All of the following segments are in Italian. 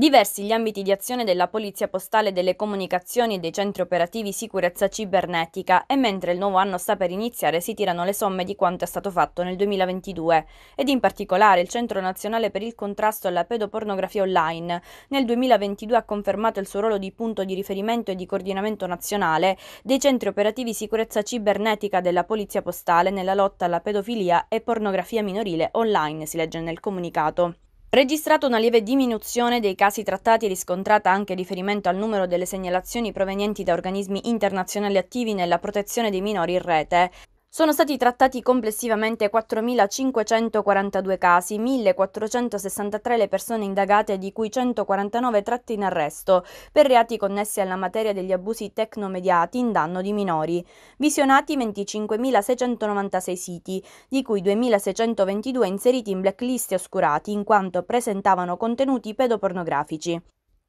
Diversi gli ambiti di azione della Polizia Postale delle Comunicazioni e dei centri operativi sicurezza cibernetica e mentre il nuovo anno sta per iniziare si tirano le somme di quanto è stato fatto nel 2022 ed in particolare il Centro Nazionale per il Contrasto alla Pedopornografia Online nel 2022 ha confermato il suo ruolo di punto di riferimento e di coordinamento nazionale dei centri operativi sicurezza cibernetica della Polizia Postale nella lotta alla pedofilia e pornografia minorile online, si legge nel comunicato registrato una lieve diminuzione dei casi trattati riscontrata anche riferimento al numero delle segnalazioni provenienti da organismi internazionali attivi nella protezione dei minori in rete. Sono stati trattati complessivamente 4.542 casi, 1.463 le persone indagate di cui 149 tratte in arresto per reati connessi alla materia degli abusi tecnomediati in danno di minori. Visionati 25.696 siti, di cui 2.622 inseriti in blacklist e oscurati in quanto presentavano contenuti pedopornografici.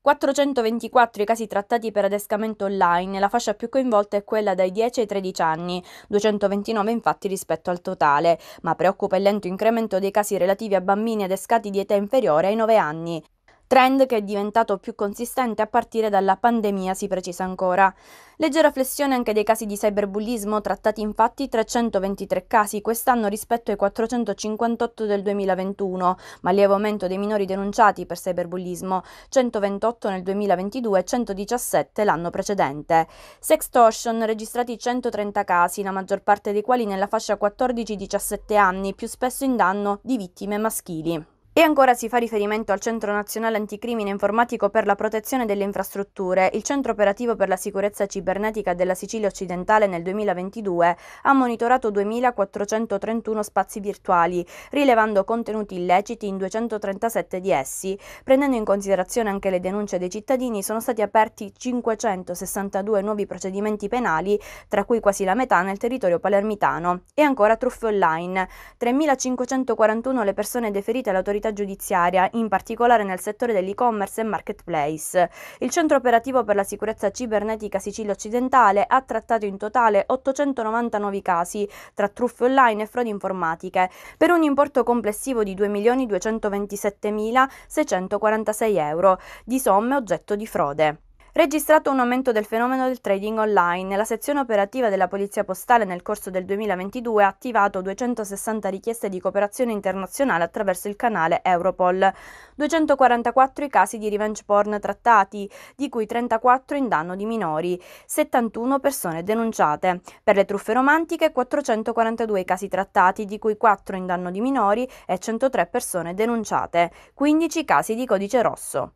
424 i casi trattati per adescamento online, la fascia più coinvolta è quella dai 10 ai 13 anni, 229 infatti rispetto al totale, ma preoccupa il lento incremento dei casi relativi a bambini adescati di età inferiore ai 9 anni trend che è diventato più consistente a partire dalla pandemia, si precisa ancora. Leggera flessione anche dei casi di cyberbullismo, trattati infatti 323 casi quest'anno rispetto ai 458 del 2021, ma lieve aumento dei minori denunciati per cyberbullismo, 128 nel 2022 e 117 l'anno precedente. Sextortion registrati 130 casi, la maggior parte dei quali nella fascia 14-17 anni, più spesso in danno di vittime maschili. E ancora si fa riferimento al Centro Nazionale Anticrimine Informatico per la Protezione delle Infrastrutture. Il Centro Operativo per la Sicurezza Cibernetica della Sicilia Occidentale nel 2022 ha monitorato 2.431 spazi virtuali, rilevando contenuti illeciti in 237 di essi. Prendendo in considerazione anche le denunce dei cittadini, sono stati aperti 562 nuovi procedimenti penali, tra cui quasi la metà nel territorio palermitano. E ancora truffe online. 3.541 le persone deferite all'autorità dell'autorità giudiziaria, in particolare nel settore dell'e-commerce e marketplace. Il Centro Operativo per la Sicurezza Cibernetica Sicilia Occidentale ha trattato in totale 890 nuovi casi, tra truffe online e frodi informatiche, per un importo complessivo di 2.227.646 euro, di somme oggetto di frode registrato un aumento del fenomeno del trading online. La sezione operativa della Polizia Postale nel corso del 2022 ha attivato 260 richieste di cooperazione internazionale attraverso il canale Europol, 244 i casi di revenge porn trattati, di cui 34 in danno di minori, 71 persone denunciate. Per le truffe romantiche 442 i casi trattati, di cui 4 in danno di minori e 103 persone denunciate, 15 casi di codice rosso.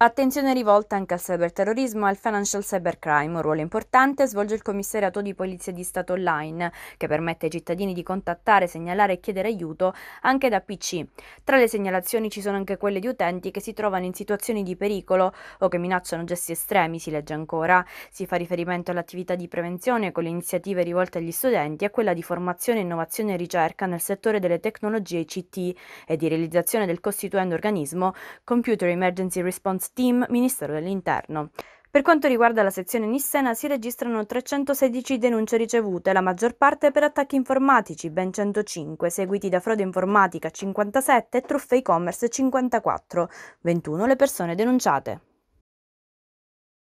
Attenzione rivolta anche al cyberterrorismo e al financial cybercrime, un ruolo importante svolge il commissariato di polizia di Stato online, che permette ai cittadini di contattare, segnalare e chiedere aiuto anche da PC. Tra le segnalazioni ci sono anche quelle di utenti che si trovano in situazioni di pericolo o che minacciano gesti estremi, si legge ancora. Si fa riferimento all'attività di prevenzione con le iniziative rivolte agli studenti e quella di formazione, innovazione e ricerca nel settore delle tecnologie ICT e di realizzazione del costituendo organismo Computer Emergency Response Steam, Ministero dell'Interno. Per quanto riguarda la sezione Nissena si registrano 316 denunce ricevute, la maggior parte per attacchi informatici, ben 105, seguiti da frode informatica 57 e truffe e-commerce 54, 21 le persone denunciate.